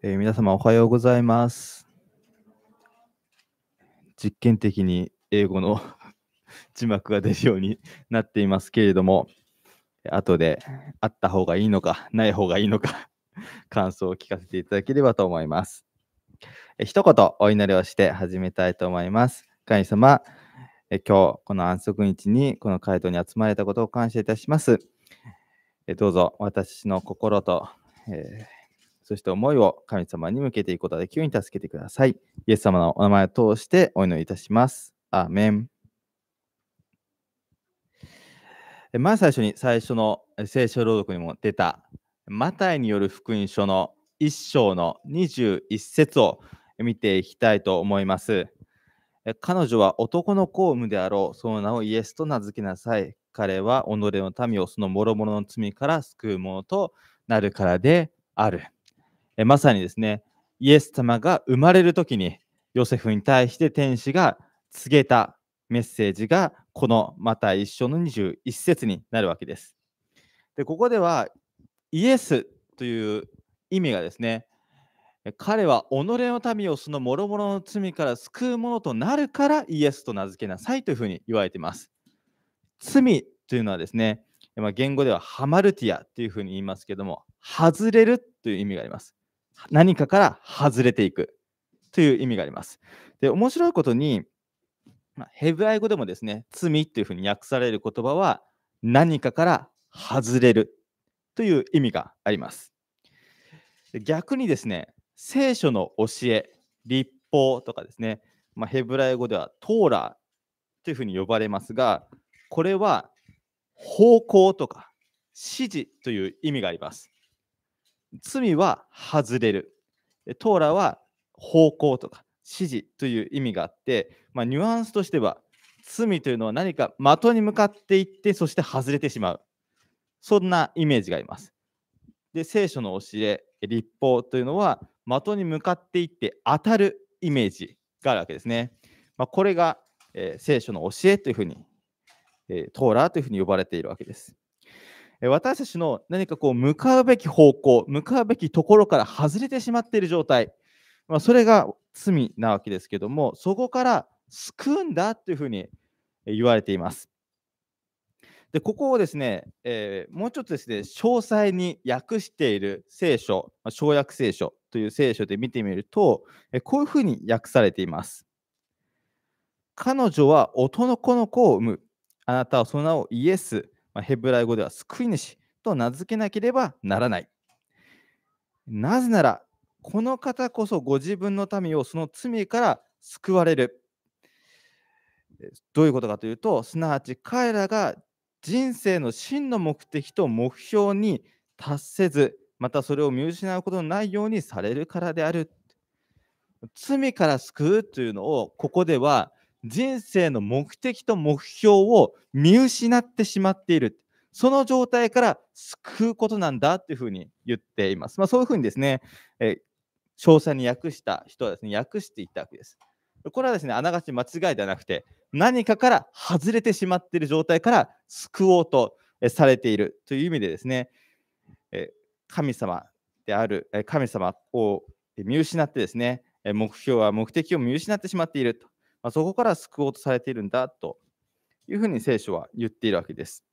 えー、皆様おはようございます。実験的に英語の 字幕が出るようになっていますけれども、後であった方がいいのか、ない方がいいのか 感想を聞かせていただければと思います。えー、一言お祈りをして始めたいと思います。神様、えー、今日この安息日にこの回答に集まれたことを感謝いたします。えー、どうぞ私の心と、えーそして思いを神様に向けていくことができるように助けてください。イエス様のお名前を通してお祈りいたします。アーメン。まず最初に最初の聖書朗読にも出たマタイによる福音書の1章の21節を見ていきたいと思います。彼女は男の子を産むであろう。その名をイエスと名付けなさい。彼は己の民をその諸々の罪から救うものとなるからである。えまさにですね、イエス様が生まれるときに、ヨセフに対して天使が告げたメッセージが、このまた一緒の21節になるわけです。でここでは、イエスという意味がですね、彼は己の民をその諸々の罪から救うものとなるからイエスと名付けなさいというふうに言われています。罪というのはですね、まあ、言語ではハマルティアというふうに言いますけども、外れるという意味があります。何かから外れていくという意味があります。で、面白いことに、ヘブライ語でもですね、罪というふうに訳される言葉は、何かから外れるという意味があります。逆にですね、聖書の教え、立法とかですね、まあ、ヘブライ語ではトーラーというふうに呼ばれますが、これは方向とか指示という意味があります。罪は外れる。トーラは方向とか指示という意味があって、まあ、ニュアンスとしては罪というのは何か的に向かっていってそして外れてしまうそんなイメージがあります。で聖書の教え立法というのは的に向かっていって当たるイメージがあるわけですね。まあ、これが、えー、聖書の教えというふうに、えー、トーラーというふうに呼ばれているわけです。私たちの何かこう向かうべき方向、向かうべきところから外れてしまっている状態、まあ、それが罪なわけですけども、そこから救うんだというふうに言われています。でここをですね、えー、もうちょっとですね、詳細に訳している聖書、生薬聖書という聖書で見てみると、こういうふうに訳されています。彼女は男の子の子を産む。あなたはその名をイエス。まあ、ヘブライ語では救い主と名付けなければならない。なぜなら、この方こそご自分の民をその罪から救われる。どういうことかというと、すなわち彼らが人生の真の目的と目標に達せず、またそれを見失うことのないようにされるからである。罪から救うというのを、ここでは人生の目的と目標を見失ってしまっている。その状態から救うことなんだというふうに言っています。まあ、そういうふうにですね、え詳細に訳した人はですね、訳していったわけです。これはですね、あながち間違いではなくて、何かから外れてしまっている状態から救おうとされているという意味でですね、神様である神様を見失ってですね、目標は目的を見失ってしまっているとまあ、そこから救おうとされているんだというふうに聖書は言っているわけです。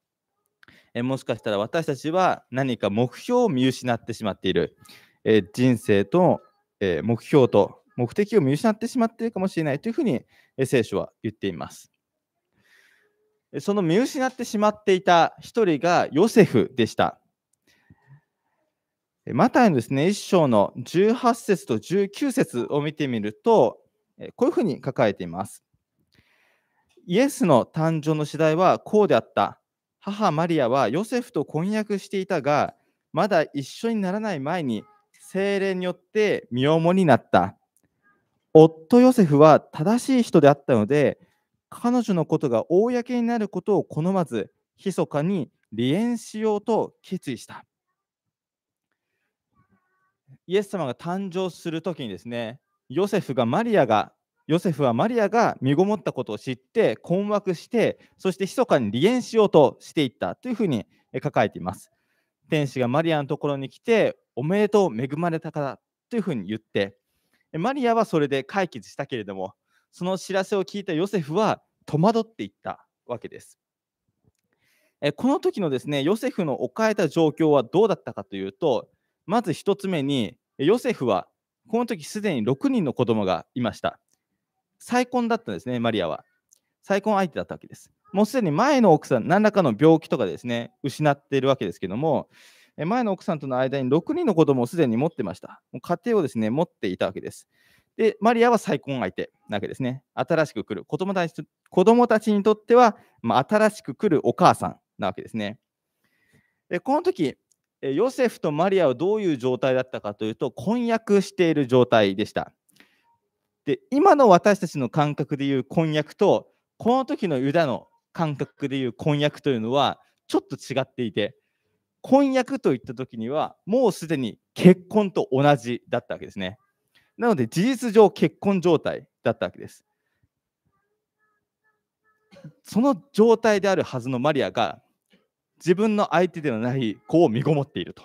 えもしかしたら私たちは何か目標を見失ってしまっている、え人生と、え目標と目的を見失ってしまっているかもしれないというふうに、え聖書は言っています。その見失ってしまっていた一人がヨセフでした。マタイのですね、1章の18節と19節を見てみると、こういうふうに書かれています。イエスの誕生の次第はこうであった。母マリアはヨセフと婚約していたが、まだ一緒にならない前に精霊によって身重になった。夫ヨセフは正しい人であったので、彼女のことが公になることを好まず、密かに離縁しようと決意した。イエス様が誕生するときにですね、ヨセフがマリアがヨセフはマリアが身ごもったことを知って困惑してそして密かに離縁しようとしていったというふうに書かれています。天使がマリアのところに来ておめでとう恵まれたからというふうに言ってマリアはそれで解決したけれどもその知らせを聞いたヨセフは戸惑っていったわけです。この時のですねヨセフの置かれた状況はどうだったかというとまず1つ目にヨセフはこの時すでに6人の子供がいました。再婚だったんですね、マリアは。再婚相手だったわけです。もうすでに前の奥さん、何らかの病気とかですね、失っているわけですけども、前の奥さんとの間に6人の子供をすでに持ってました。もう家庭をですね、持っていたわけです。で、マリアは再婚相手なわけですね。新しく来る子供たち子供たちにとっては、まあ、新しく来るお母さんなわけですね。で、この時、ヨセフとマリアはどういう状態だったかというと婚約している状態でした。で今の私たちの感覚でいう婚約とこの時のユダの感覚でいう婚約というのはちょっと違っていて婚約といった時にはもうすでに結婚と同じだったわけですね。なので事実上結婚状態だったわけです。その状態であるはずのマリアが自分の相手ではない子を身ごもっていると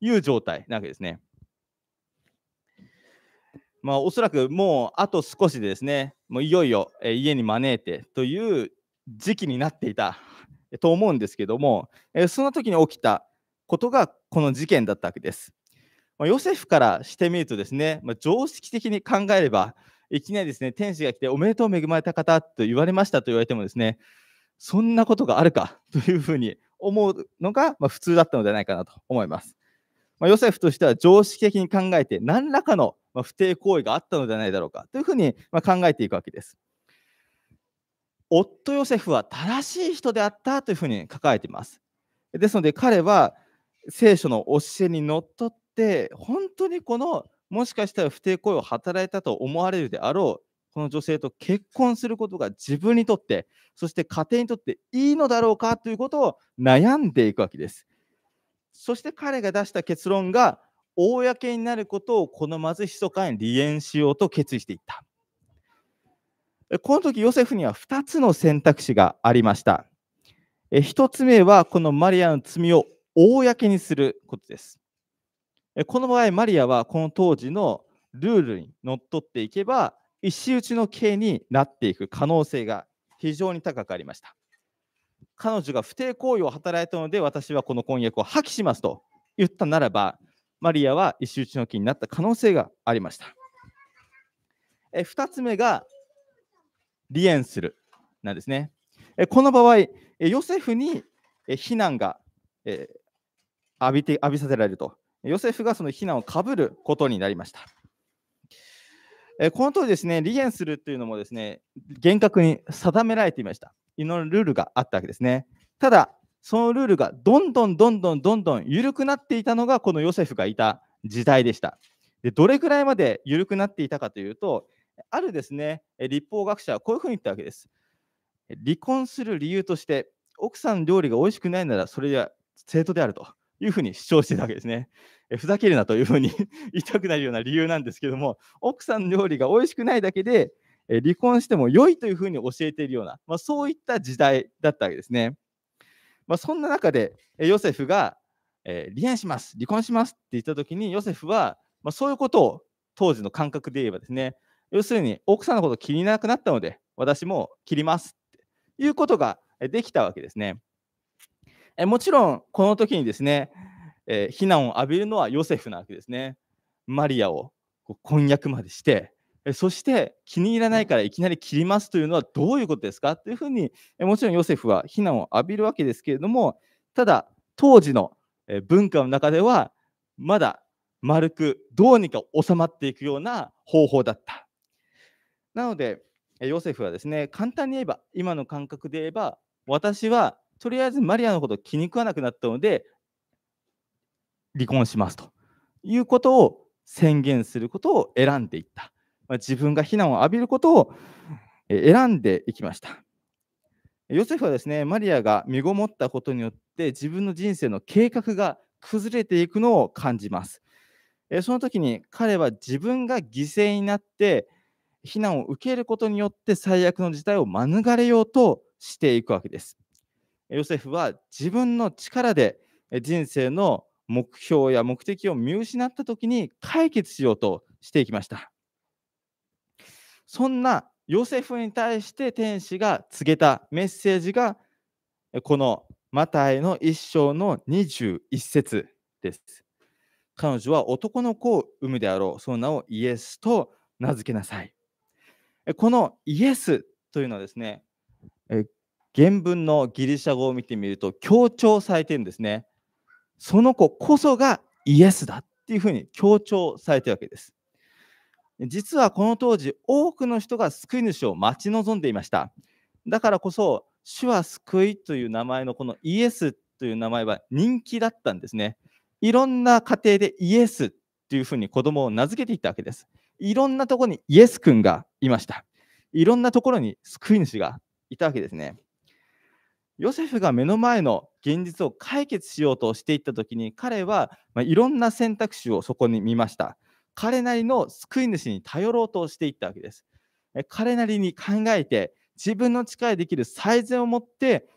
いう状態なわけですね。まあ、おそらくもうあと少しでですね、もういよいよ家に招いてという時期になっていたと思うんですけども、その時に起きたことがこの事件だったわけです。ヨセフからしてみるとですね、ま常識的に考えれば、いきなりですね、天使が来ておめでとう恵まれた方と言われましたと言われてもですね、そんなことがあるかというふうに思うのが、ま普通だったのではないかなと思います。まあ、ヨセフとしては常識的に考えて何らかの不貞行為があったのではないだろうかというふうに考えていくわけです。夫ヨセフは正しい人であったというふうに書かれています。ですので彼は聖書の教えにのっとって本当にこのもしかしたら不貞行為を働いたと思われるであろうこの女性と結婚することが自分にとって、そして家庭にとっていいのだろうかということを悩んでいくわけです。そして彼が出した結論が、公になることを好まず密かに離縁しようと決意していった。この時ヨセフには2つの選択肢がありました。1つ目はこのマリアの罪を公にすることです。この場合、マリアはこの当時のルールにのっとっていけば、石打ちの刑になっていく可能性が非常に高くありました。彼女が不貞行為を働いたので私はこの婚約を破棄しますと言ったならばマリアは石打ちの木になった可能性がありました。え2つ目が離縁するなんですね。えこの場合ヨセフに非難が、え浴びて浴びさせられるとヨセフがその非難をかぶることになりました。えこの通りですね、理縁するというのもですね、厳格に定められていました。いろんなルールがあったわけですね。ただ、そのルールがどんどんどんどんどんどん緩くなっていたのが、このヨセフがいた時代でした。でどれくらいまで緩くなっていたかというと、あるですね、立法学者はこういうふうに言ったわけです。離婚する理由として、奥さん料理が美味しくないなら、それは正当であると。いうふうに主張してたわけですね。えふざけるなというふうに 言いたくなるような理由なんですけども、奥さんの料理が美味しくないだけで、え離婚しても良いというふうに教えているような、まあ、そういった時代だったわけですね。まあ、そんな中で、えヨセフが、え離縁します、離婚しますって言った時に、ヨセフは、まあ、そういうことを当時の感覚で言えばですね、要するに奥さんのこと気になくなったので、私も切りますっていうことができたわけですね。えもちろん、この時にですね、えー、非難を浴びるのはヨセフなわけですね。マリアを婚約までして、そして気に入らないからいきなり切りますというのはどういうことですかというふうに、もちろんヨセフは非難を浴びるわけですけれども、ただ当時の文化の中では、まだ丸くどうにか収まっていくような方法だった。なので、ヨセフはですね、簡単に言えば、今の感覚で言えば、私はとりあえずマリアのこと気に食わなくなったので、離婚しますということを宣言することを選んでいった。ま自分が非難を浴びることを選んでいきました。ヨセフはですね、マリアが身ごもったことによって、自分の人生の計画が崩れていくのを感じます。その時に彼は自分が犠牲になって、非難を受けることによって最悪の事態を免れようとしていくわけです。ヨセフは自分の力で人生の目標や目的を見失った時に解決しようとしていきました。そんなヨセフに対して天使が告げたメッセージがこのマタイの一章の21節です。彼女は男の子を産むであろう。その名をイエスと名付けなさい。このイエスというのはですね、原文のギリシャ語を見てみると強調されてるんですね。その子こそがイエスだっていうふうに強調されてるわけです。実はこの当時多くの人が救い主を待ち望んでいました。だからこそ主は救いという名前のこのイエスという名前は人気だったんですね。いろんな家庭でイエスというふうに子供を名付けていったわけです。いろんなところにイエス君がいました。いろんなところに救い主がいたわけですね。ヨセフが目の前の現実を解決しようとしていった時に彼は、まいろんな選択肢をそこに見ました彼なりの救い主に頼ろうとしていったわけです彼なりに考えて自分の力でできる最善を持って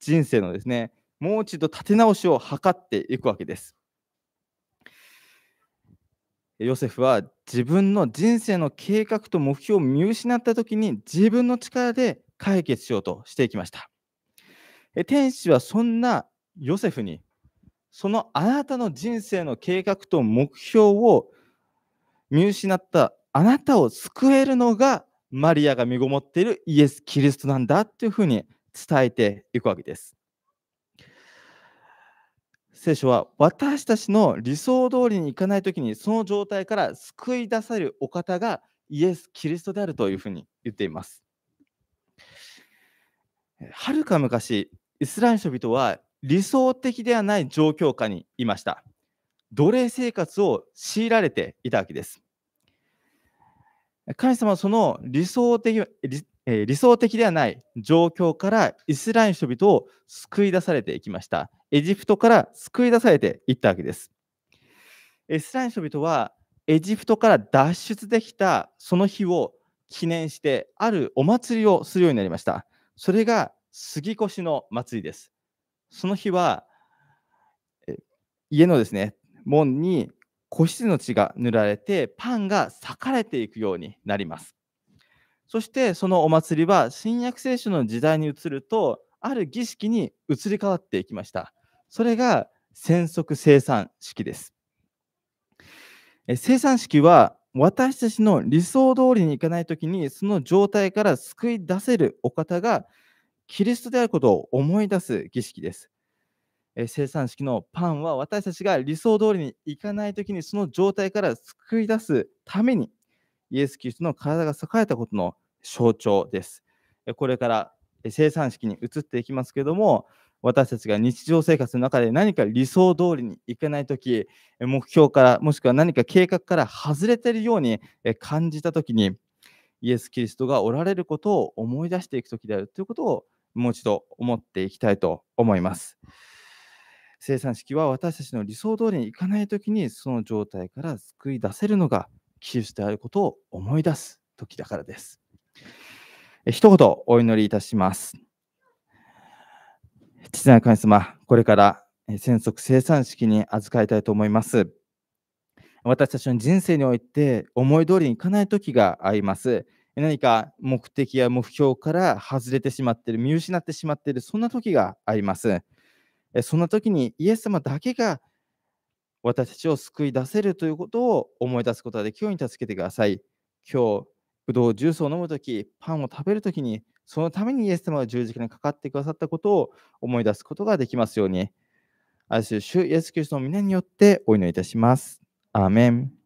人生のですねもう一度立て直しを図っていくわけですヨセフは自分の人生の計画と目標を見失った時に自分の力で解決しようとしていきました天使はそんなヨセフに、そのあなたの人生の計画と目標を見失ったあなたを救えるのがマリアが身ごもっているイエス・キリストなんだというふうに伝えていくわけです。聖書は私たちの理想通りにいかないときにその状態から救い出されるお方がイエス・キリストであるというふうに言っています。はるか昔、イスラエル人々は理想的ではない状況下にいました。奴隷生活を強いられていたわけです。神様はその理想的理理想的ではない状況からイスラエル人々を救い出されていきました。エジプトから救い出されていったわけです。イスラエル人々はエジプトから脱出できたその日を記念してあるお祭りをするようになりました。それが杉越の祭りです。その日は、家のですね、門に子羊の血が塗られて、パンが裂かれていくようになります。そしてそのお祭りは新約聖書の時代に移るとある儀式に移り変わっていきました。それが戦則生産式です。生産式は私たちの理想通りにいかないときにその状態から救い出せるお方がキリストであることを思い出す儀式です。え生産式のパンは私たちが理想通りにいかないときにその状態から救い出すためにイエス・キリストの体が栄えたことの象徴です。これから生産式に移っていきますけども私たちが日常生活の中で何か理想通りにいかないとき目標からもしくは何か計画から外れているように感じたときにイエス・キリストがおられることを思い出していくときであるということをもう一度思っていきたいと思います。生産式は私たちの理想通りにいかないときに、その状態から救い出せるのが、キリストであることを思い出す時だからです。一言お祈りいたします。父なる神様、これから戦足生産式に預かりたいと思います。私たちの人生において思い通りにいかない時があります。何か目的や目標から外れてしまっている、見失ってしまっている、そんな時があります。そんな時にイエス様だけが私たちを救い出せるということを思い出すことができるように助けてください。今日、ぶどうジュースを飲むとき、パンを食べるときに、そのためにイエス様が十字架にかかってくださったことを思い出すことができますように。愛する主イエス・キリストの皆によってお祈りいたします。アーメン。